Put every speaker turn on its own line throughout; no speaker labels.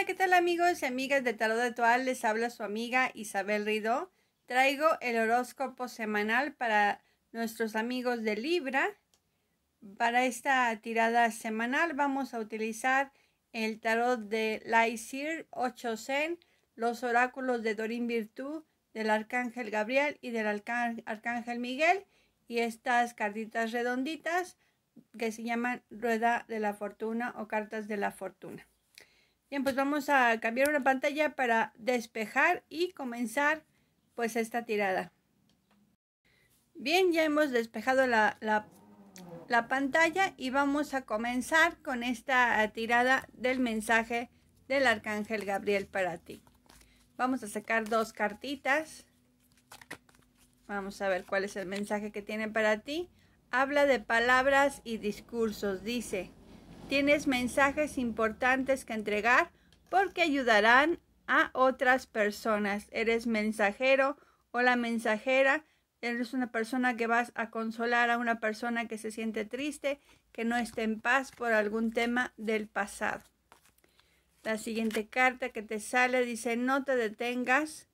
Hola, ¿qué tal amigos y amigas de Tarot de Toal Les habla su amiga Isabel Rido. Traigo el horóscopo semanal para nuestros amigos de Libra. Para esta tirada semanal vamos a utilizar el tarot de Laisir 8 Zen, los oráculos de Dorín Virtud, del Arcángel Gabriel y del Arcángel Miguel y estas cartitas redonditas que se llaman Rueda de la Fortuna o Cartas de la Fortuna. Bien, pues vamos a cambiar una pantalla para despejar y comenzar pues esta tirada. Bien, ya hemos despejado la, pantalla y vamos a comenzar con esta eh, tirada del mensaje del Arcángel Gabriel para ti. Vamos a sacar dos cartitas. Vamos a ver cuál es el mensaje que tiene para ti. Habla de palabras y discursos. Dice, Tienes mensajes importantes que entregar porque ayudarán a otras personas. Eres mensajero o la mensajera. Eres una persona que vas a consolar a una persona que se siente triste, que no esté en paz por algún tema del pasado. La siguiente carta que te sale dice, no te detengas,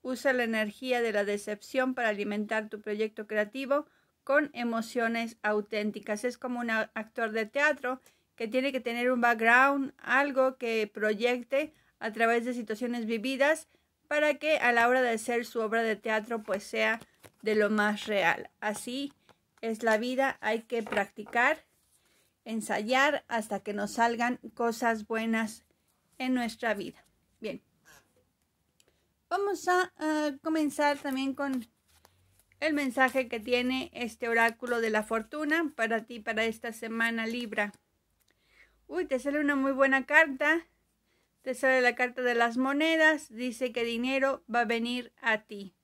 usa la energía de la decepción para alimentar tu proyecto creativo con emociones auténticas. Es como un actor de teatro que tiene que tener un background, algo que proyecte a través de situaciones vividas para que a la hora de hacer su obra de teatro pues sea de lo más real. Así es la vida, hay que practicar, ensayar hasta que nos salgan cosas buenas en nuestra vida. Bien, vamos a comenzar también con el mensaje que tiene este oráculo de la fortuna para ti, para esta semana Libra. Uy, te sale una muy buena carta. Te sale la carta de las monedas. Dice que dinero va a venir a ti.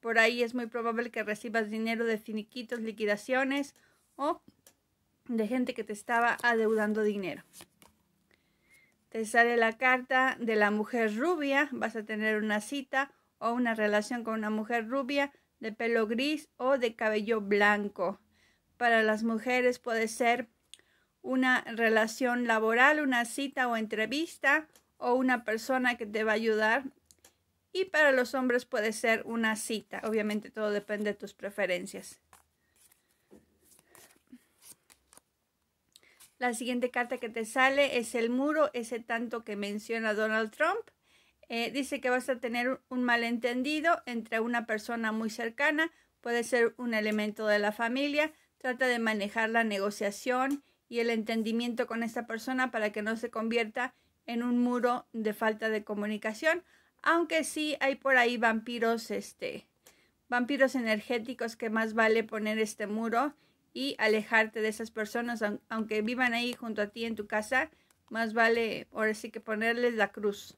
Por ahí es muy probable que recibas dinero de finiquitos, liquidaciones o de gente que te estaba adeudando dinero. Te sale la carta de la mujer rubia. Vas a tener una cita o una relación con una mujer rubia de pelo gris o de cabello blanco. Para las mujeres puede ser una relación laboral, una cita o entrevista o una persona que te va a ayudar. Y para los hombres puede ser una cita. Obviamente todo depende de tus preferencias. La siguiente carta que te sale es el muro, ese tanto que menciona Donald Trump. Eh, dice que vas a tener un malentendido entre una persona muy cercana, puede ser un elemento de la familia. Trata de manejar la negociación y el entendimiento con esta persona para que no se convierta en un muro de falta de comunicación, aunque sí hay por ahí vampiros, este, vampiros energéticos que más vale poner este muro y alejarte de esas personas, aunque vivan ahí junto a ti en tu casa, más vale ahora sí que ponerles la cruz.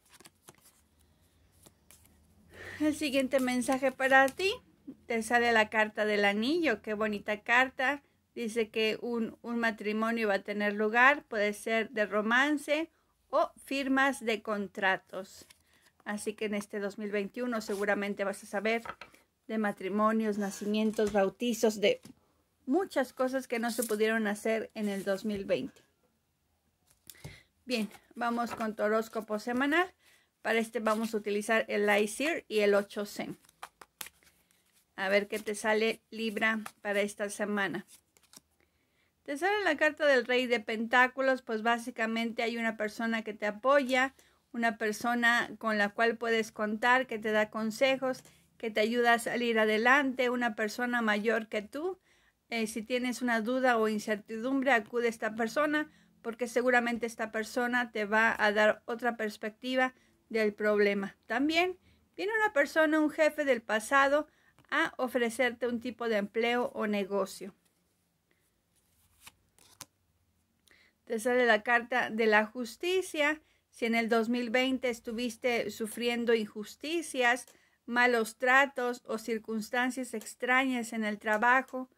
El siguiente mensaje para ti, te sale la carta del anillo, qué bonita carta dice que un, matrimonio va a tener lugar, puede ser de romance o firmas de contratos. Así que en este 2021 seguramente vas a saber de matrimonios, nacimientos, bautizos, de muchas cosas que no se pudieron hacer en el 2020. Bien, vamos con tu horóscopo semanal. Para este vamos a utilizar el ICIR y el 8 c A ver qué te sale Libra para esta semana. Te sale la carta del rey de pentáculos, pues básicamente hay una persona que te apoya, una persona con la cual puedes contar, que te da consejos, que te ayuda a salir adelante, una persona mayor que tú. Eh, si tienes una duda o incertidumbre, acude a esta persona porque seguramente esta persona te va a dar otra perspectiva del problema. También viene una persona, un jefe del pasado, a ofrecerte un tipo de empleo o negocio. te sale la carta de la justicia. Si en el 2020 estuviste sufriendo injusticias, malos tratos o circunstancias extrañas en el trabajo,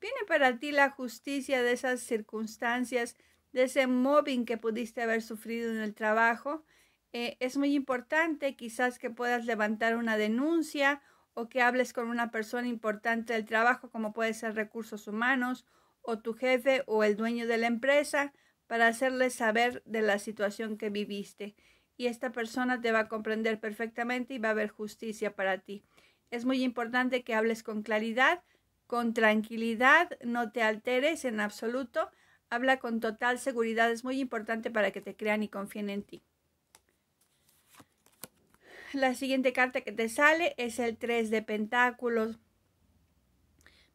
viene para ti la justicia de esas circunstancias, de ese mobbing que pudiste haber sufrido en el trabajo. Eh, es muy importante quizás que puedas levantar una denuncia o que hables con una persona importante del trabajo, como puede ser recursos humanos o tu jefe o el dueño de la empresa, para hacerles saber de la situación que viviste. Y esta persona te va a comprender perfectamente y va a haber justicia para ti. Es muy importante que hables con claridad, con tranquilidad, no te alteres en absoluto, habla con total seguridad, es muy importante para que te crean y confíen en ti. La siguiente carta que te sale es el 3 de Pentáculos.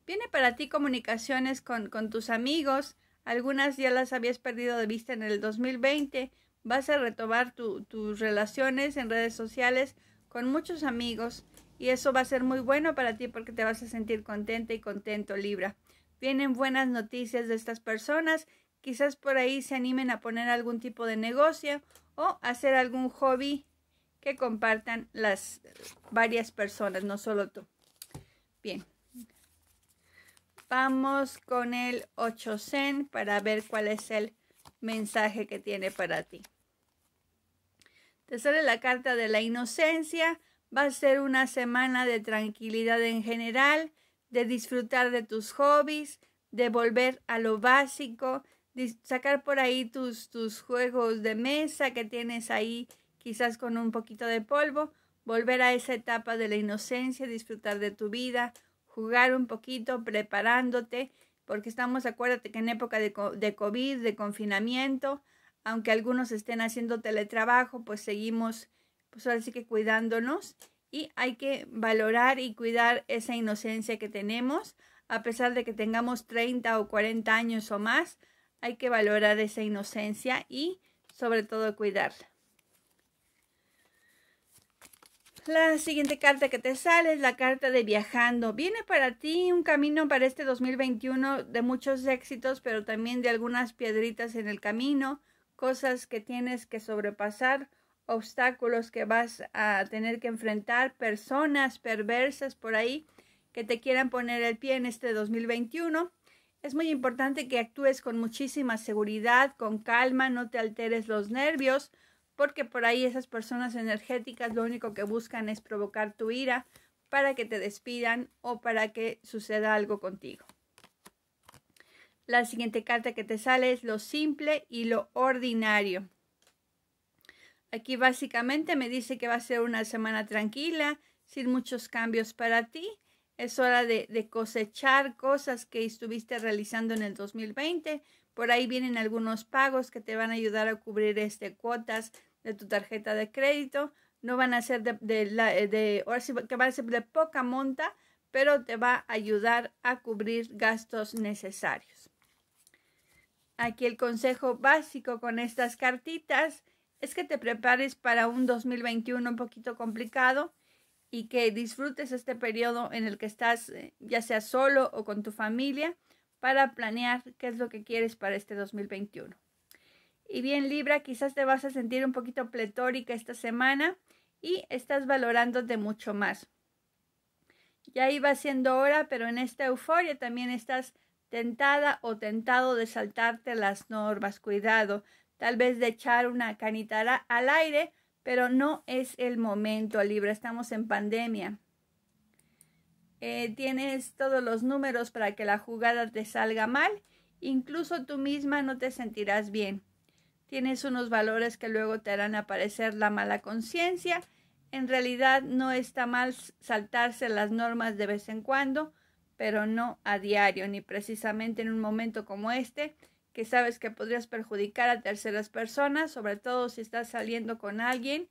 Viene para ti comunicaciones con, con tus amigos, algunas ya las habías perdido de vista en el 2020. Vas a retomar tus relaciones en redes sociales con muchos amigos y eso va a ser muy bueno para ti porque te vas a sentir contenta y contento, Libra. Vienen buenas noticias de estas personas. Quizás por ahí se animen a poner algún tipo de negocio o hacer algún hobby que compartan las varias personas, no solo tú. Bien, Vamos con el 8 para ver cuál es el mensaje que tiene para ti. Te sale la carta de la inocencia. Va a ser una semana de tranquilidad en general, de disfrutar de tus hobbies, de volver a lo básico, sacar por ahí tus, tus juegos de mesa que tienes ahí quizás con un poquito de polvo, volver a esa etapa de la inocencia, disfrutar de tu vida, jugar un poquito, preparándote, porque estamos, acuérdate que en época de, de COVID, de confinamiento, aunque algunos estén haciendo teletrabajo, pues seguimos, pues ahora sí que cuidándonos y hay que valorar y cuidar esa inocencia que tenemos, a pesar de que tengamos 30 o 40 años o más, hay que valorar esa inocencia y sobre todo cuidarla. La siguiente carta que te sale es la carta de viajando. Viene para ti un camino para este 2021 de muchos éxitos, pero también de algunas piedritas en el camino, cosas que tienes que sobrepasar, obstáculos que vas a tener que enfrentar, personas perversas por ahí que te quieran poner el pie en este 2021. Es muy importante que actúes con muchísima seguridad, con calma, no te alteres los nervios porque por ahí esas personas energéticas lo único que buscan es provocar tu ira para que te despidan o para que suceda algo contigo. La siguiente carta que te sale es lo simple y lo ordinario. Aquí básicamente me dice que va a ser una semana tranquila, sin muchos cambios para ti. Es hora de, cosechar cosas que estuviste realizando en el 2020. Por ahí vienen algunos pagos que te van a ayudar a cubrir este cuotas de tu tarjeta de crédito, no van a ser de, de, eh, que van a ser de poca monta, pero te va a ayudar a cubrir gastos necesarios. Aquí el consejo básico con estas cartitas es que te prepares para un 2021 un poquito complicado y que disfrutes este periodo en el que estás, eh, ya sea solo o con tu familia, para planear qué es lo que quieres para este 2021. Y bien Libra, quizás te vas a sentir un poquito pletórica esta semana y estás valorándote mucho más. Ya iba siendo hora, pero en esta euforia también estás tentada o tentado de saltarte las normas. Cuidado, tal vez de echar una canitara al aire, pero no es el momento, Libra. Estamos en pandemia. Eh, tienes todos los números para que la jugada te salga mal. Incluso tú misma no te sentirás bien tienes unos valores que luego te harán aparecer la mala conciencia. En realidad no está mal saltarse las normas de vez en cuando, pero no a diario, ni precisamente en un momento como este, que sabes que podrías perjudicar a terceras personas, sobre todo si estás saliendo con alguien.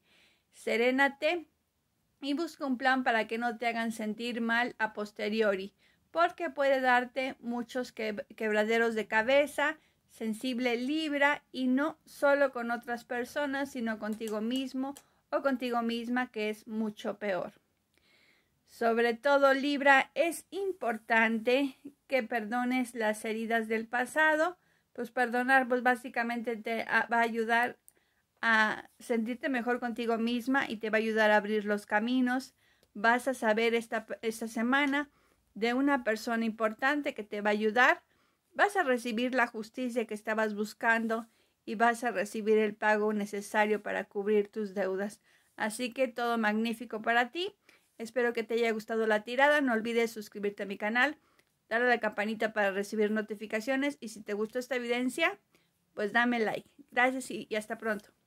Serénate y busca un plan para que no te hagan sentir mal a posteriori, porque puede darte muchos quebraderos de cabeza, sensible Libra y no solo con otras personas, sino contigo mismo o contigo misma, que es mucho peor. Sobre todo Libra, es importante que perdones las heridas del pasado, pues perdonar pues básicamente te ah, va a ayudar a sentirte mejor contigo misma y te va a ayudar a abrir los caminos. Vas a saber esta, esta semana de una persona importante que te va a ayudar vas a recibir la justicia que estabas buscando y vas a recibir el pago necesario para cubrir tus deudas. Así que todo magnífico para ti. Espero que te haya gustado la tirada. No olvides suscribirte a mi canal, darle a la campanita para recibir notificaciones y si te gustó esta evidencia, pues dame like. Gracias y hasta pronto.